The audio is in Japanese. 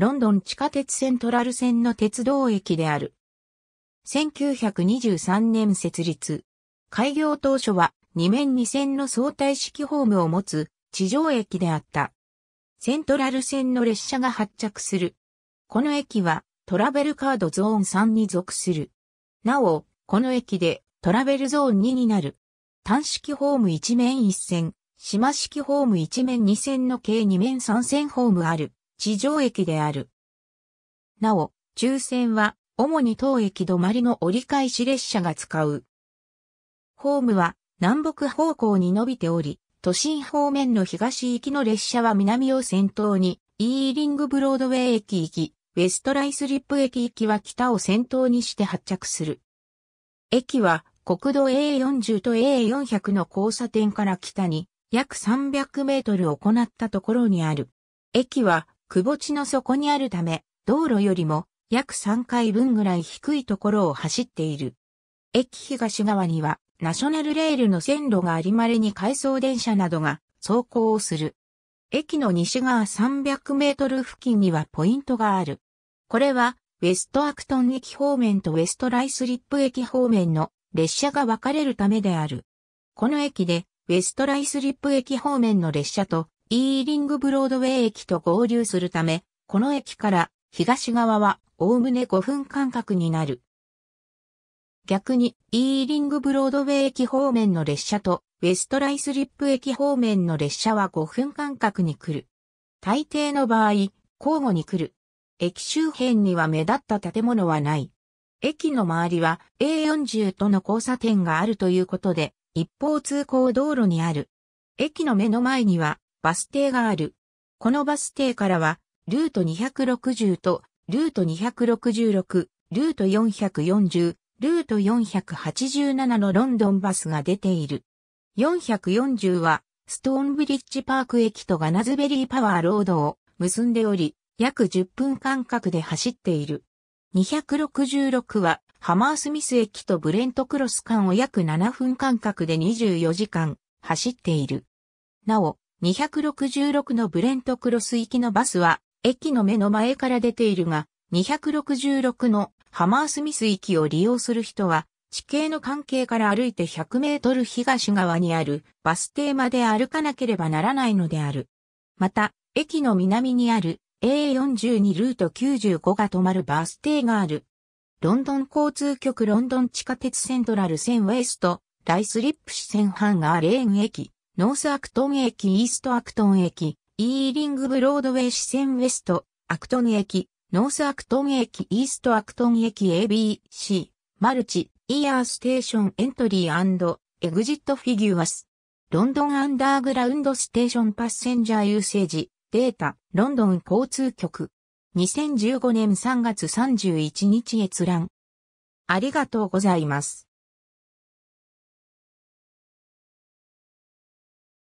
ロンドン地下鉄セントラル線の鉄道駅である。1923年設立。開業当初は2面2線の相対式ホームを持つ地上駅であった。セントラル線の列車が発着する。この駅はトラベルカードゾーン3に属する。なお、この駅でトラベルゾーン2になる。単式ホーム1面1線、島式ホーム1面2線の計2面3線ホームある。地上駅である。なお、抽選は、主に当駅止まりの折り返し列車が使う。ホームは、南北方向に伸びており、都心方面の東行きの列車は南を先頭に、イーリングブロードウェイ駅行き、ウェストライスリップ駅行きは北を先頭にして発着する。駅は国道 A40 と A400 の交差点から北に約300メートル行ったところにある。駅は窪地の底にあるため、道路よりも約3回分ぐらい低いところを走っている。駅東側にはナショナルレールの線路がありまれに回送電車などが走行をする。駅の西側300メートル付近にはポイントがある。これはウェストアクトン駅方面とウェストライスリップ駅方面の列車が分かれるためである。この駅でウェストライスリップ駅方面の列車とイーリングブロードウェイ駅と合流するため、この駅から東側はおおむね5分間隔になる。逆に、イーリングブロードウェイ駅方面の列車と、ウェストライスリップ駅方面の列車は5分間隔に来る。大抵の場合、交互に来る。駅周辺には目立った建物はない。駅の周りは A40 との交差点があるということで、一方通行道路にある。駅の目の前にはバス停がある。このバス停からは、ルート260と、ルート266、ルート440、ルート487のロンドンバスが出ている。440は、ストーンブリッジパーク駅とガナズベリーパワーロードを結んでおり、約10分間隔で走っている。266は、ハマースミス駅とブレントクロス間を約7分間隔で24時間走っている。なお、266のブレントクロス行きのバスは、駅の目の前から出ているが、266のハマースミス行きを利用する人は、地形の関係から歩いて100メートル東側にあるバス停まで歩かなければならないのである。また、駅の南にある A42 ルート95が止まるバス停がある。ロンドン交通局ロンドン地下鉄セントラル線ウェスト、ライスリップ市線ハンガーレーン駅。ノースアクトン駅イーストアクトン駅、イーリングブロードウェイ支線ウエスト、アクトン駅、ノースアクトン駅イーストアクトン駅 ABC、マルチ、イヤーステーションエントリーエグジットフィギュアス。ロンドンアンダーグラウンドステーションパッセンジャーユーセージ、データ、ロンドン交通局。2015年3月31日閲覧。ありがとうございます。